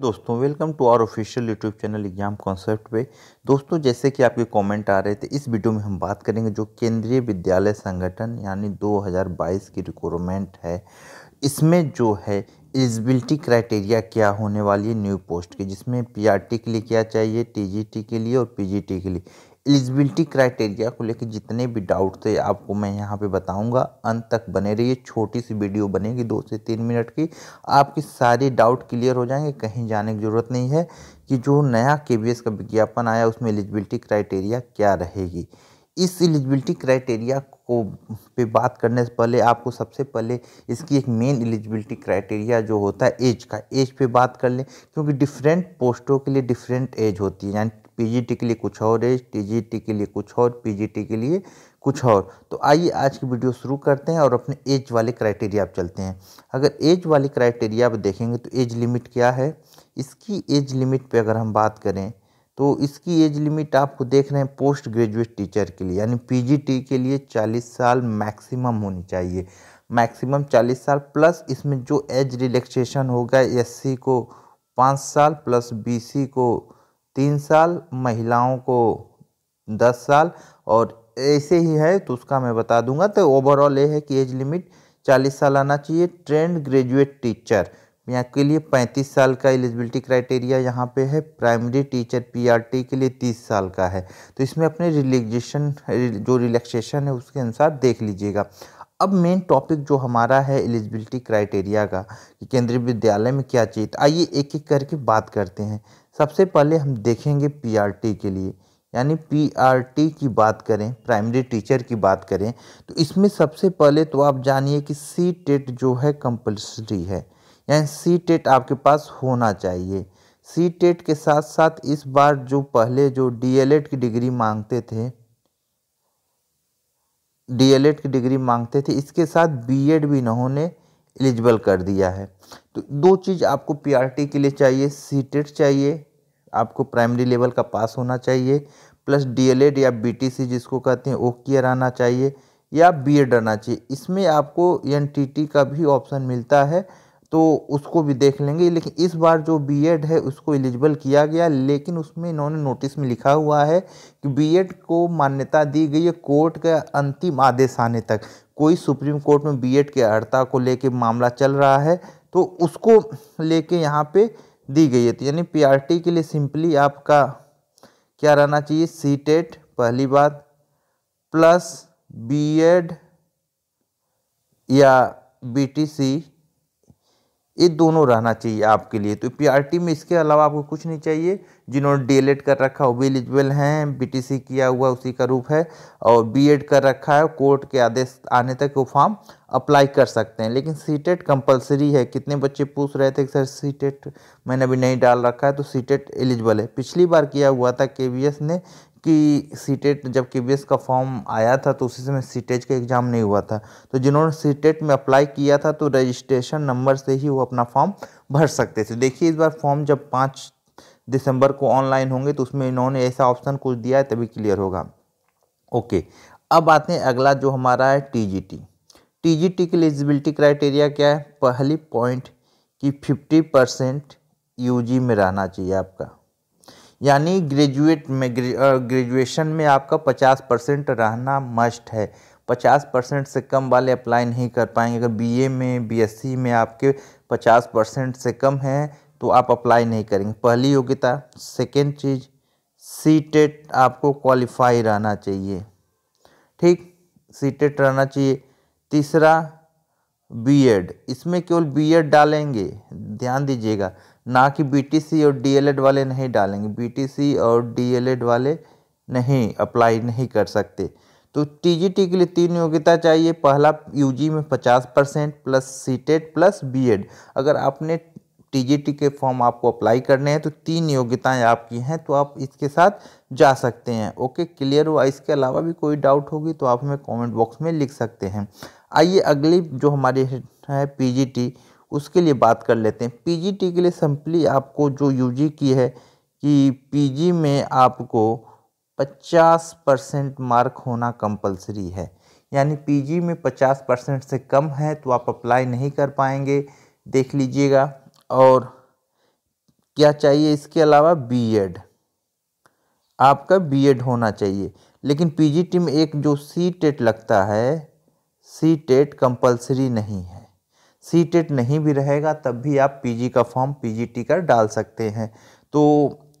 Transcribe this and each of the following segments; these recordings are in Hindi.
दोस्तों welcome to our official YouTube channel exam concept पे दोस्तों जैसे कि आपके कमेंट आ रहे थे इस वीडियो में हम बात करेंगे जो केंद्रीय विद्यालय संगठन यानी 2022 की रिक्वायरमेंट है इसमें जो है एलिजिबिलिटी क्राइटेरिया क्या होने वाली है न्यू पोस्ट की जिसमें पी के लिए क्या चाहिए टी के लिए और पी के लिए एलिजिबिलिटी क्राइटेरिया को लेकर जितने भी डाउट थे आपको मैं यहाँ पे बताऊँगा अंत तक बने रहिए छोटी सी वीडियो बनेगी दो से तीन मिनट की आपके सारे डाउट क्लियर हो जाएंगे कहीं जाने की ज़रूरत नहीं है कि जो नया के का विज्ञापन आया उसमें एलिजिबिलिटी क्राइटेरिया क्या रहेगी इस एलिजिबिलिटी क्राइटेरिया को पे बात करने से पहले आपको सबसे पहले इसकी एक मेन एलिजिबिलिटी क्राइटेरिया जो होता है एज का एज पे बात कर लें क्योंकि डिफरेंट पोस्टों के लिए डिफरेंट एज होती है यानी पीजीटी के लिए कुछ और एज टीजीटी के लिए कुछ और पीजीटी के लिए कुछ और तो आइए आज की वीडियो शुरू करते हैं और अपने एज वाले क्राइटेरिया आप चलते हैं अगर एज वाले क्राइटेरिया आप देखेंगे तो एज लिमिट क्या है इसकी एज लिमिट पर अगर हम बात करें तो इसकी एज लिमिट आपको देख रहे हैं पोस्ट ग्रेजुएट टीचर के लिए यानी पीजीटी के लिए 40 साल मैक्सिमम होनी चाहिए मैक्सिमम 40 साल प्लस इसमें जो एज रिलैक्सेशन होगा एससी को पाँच साल प्लस बीसी को तीन साल महिलाओं को दस साल और ऐसे ही है तो उसका मैं बता दूंगा तो ओवरऑल ये है कि एज लिमिट चालीस साल आना चाहिए ट्रेंड ग्रेजुएट टीचर आपके लिए पैंतीस साल का एलिजिबिलिटी क्राइटेरिया यहाँ पे है प्राइमरी टीचर पीआरटी के लिए तीस साल का है तो इसमें अपने रिलैक्सेशन जो रिलैक्सेशन है उसके अनुसार देख लीजिएगा अब मेन टॉपिक जो हमारा है एलिजिबिलिटी क्राइटेरिया का कि केंद्रीय विद्यालय में क्या चाहिए तो आइए एक एक करके बात करते हैं सबसे पहले हम देखेंगे पी के लिए यानी पी की बात करें प्राइमरी टीचर की बात करें तो इसमें सबसे पहले तो आप जानिए कि सी टेट जो है कंपल्सरी है यानी सी टेट आपके पास होना चाहिए सी टेट के साथ साथ इस बार जो पहले जो डीएलएड की डिग्री मांगते थे डीएलएड की डिग्री मांगते थे इसके साथ बीएड भी इन्होंने एलिजिबल कर दिया है तो दो चीज़ आपको पीआरटी के लिए चाहिए सी टेट चाहिए आपको प्राइमरी लेवल का पास होना चाहिए प्लस डीएलएड या बीटीसी जिसको कहते हैं वो क्लियर आना चाहिए या बीएड आना चाहिए इसमें आपको एन का भी ऑप्शन मिलता है तो उसको भी देख लेंगे लेकिन इस बार जो बीएड है उसको एलिजिबल किया गया लेकिन उसमें इन्होंने नोटिस में लिखा हुआ है कि बीएड को मान्यता दी गई है कोर्ट के अंतिम आदेश आने तक कोई सुप्रीम कोर्ट में बीएड के अड़ता को लेके मामला चल रहा है तो उसको लेके यहाँ पर दी गई है तो यानी टी के लिए सिंपली आपका क्या रहना चाहिए सी टेट e पहली बात प्लस एड या सी ये दोनों रहना चाहिए आपके लिए तो पीआरटी में इसके अलावा आपको कुछ नहीं चाहिए जिन्होंने डीएलएड कर रखा है वो भी एलिजिबल हैं बीटीसी किया हुआ उसी का रूप है और बीएड कर रखा है कोर्ट के आदेश आने तक वो फॉर्म अप्लाई कर सकते हैं लेकिन सीटेट कंपलसरी e है कितने बच्चे पूछ रहे थे कि सर सीटेट e मैंने अभी नहीं डाल रखा है तो सीटेट एलिजिबल e है पिछली बार किया हुआ था के ने कि सीटेट e जब के का फॉर्म आया था तो उसी समय सीटेज e का एग्ज़ाम नहीं हुआ था तो जिन्होंने सीटेट e में अप्लाई किया था तो रजिस्ट्रेशन नंबर से ही वो अपना फॉर्म भर सकते थे देखिए इस बार फॉर्म जब पाँच दिसंबर को ऑनलाइन होंगे तो उसमें इन्होंने ऐसा ऑप्शन कुछ दिया है तभी क्लियर होगा ओके अब आते हैं अगला जो हमारा है T T T G G T की एलिजिबिलिटी क्राइटेरिया क्या है पहली पॉइंट कि फिफ्टी परसेंट जी में रहना चाहिए आपका यानी ग्रेजुएट में ग्रेजुएशन में आपका पचास परसेंट रहना मस्ट है पचास परसेंट से कम वाले अप्लाई नहीं कर पाएंगे अगर बीए में बीएससी में आपके पचास परसेंट से कम है तो आप अप्लाई नहीं करेंगे पहली योग्यता सेकेंड चीज़ सी टेट आपको क्वालिफाई रहना चाहिए ठीक सी टेट रहना चाहिए तीसरा बीएड इसमें केवल बीएड डालेंगे ध्यान दीजिएगा ना कि बीटीसी और डीएलएड वाले नहीं डालेंगे बीटीसी और डीएलएड वाले नहीं अप्लाई नहीं कर सकते तो टीजीटी के लिए तीन योग्यता चाहिए पहला यूजी में 50 percent plus C plus BEd अगर आपने टीजीटी के फॉर्म आपको अप्लाई करने हैं तो तीन योग्यताएं आपकी हैं तो आप इसके साथ जा सकते हैं ओके क्लियर हुआ इसके अलावा भी कोई डाउट होगी तो आप हमें कमेंट बॉक्स में लिख सकते हैं आइए अगली जो हमारी है पीजीटी उसके लिए बात कर लेते हैं पीजीटी के लिए सिंपली आपको जो यूजी की है कि पीजी में आपको 50 परसेंट मार्क होना कंपलसरी है यानी पीजी में 50 परसेंट से कम है तो आप अप्लाई नहीं कर पाएंगे देख लीजिएगा और क्या चाहिए इसके अलावा बीएड आपका बीएड होना चाहिए लेकिन पीजीटी में एक जो सी टेट लगता है सी टेट कंपलसरी नहीं है सी टेट नहीं भी रहेगा तब भी आप पीजी का फॉर्म पीजीटी का डाल सकते हैं तो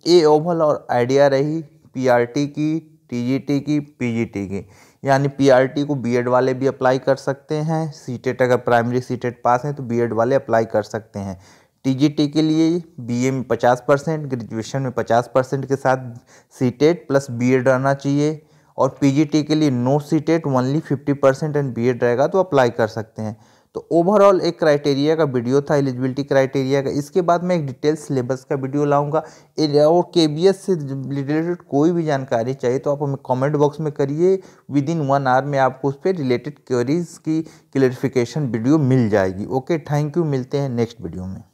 ये ओवल और आइडिया रही पीआरटी की टीजीटी की पीजीटी की यानी पीआरटी को बीएड वाले भी अप्लाई कर सकते हैं सी टेट अगर प्राइमरी सी टेट पास हैं तो बीएड वाले अप्लाई कर सकते हैं टीजीटी के लिए बीए में पचास परसेंट ग्रेजुएशन में पचास परसेंट के साथ सी टेट प्लस एड रहना चाहिए और पीजीटी के लिए no C TET only fifty percent and Ed रहेगा तो अप्लाई कर सकते हैं तो ओवरऑल एक क्राइटेरिया का वीडियो था एलिजिबिलिटी क्राइटेरिया का इसके बाद मैं एक डिटेल सिलेबस का वीडियो लाऊंगा और के से रिलेटेड कोई भी जानकारी चाहिए तो आप हमें कमेंट बॉक्स में करिए विद इन वन आवर में आपको उस पर रिलेटेड क्वेरीज की क्लेरिफिकेशन वीडियो मिल जाएगी ओके थैंक यू मिलते हैं नेक्स्ट वीडियो में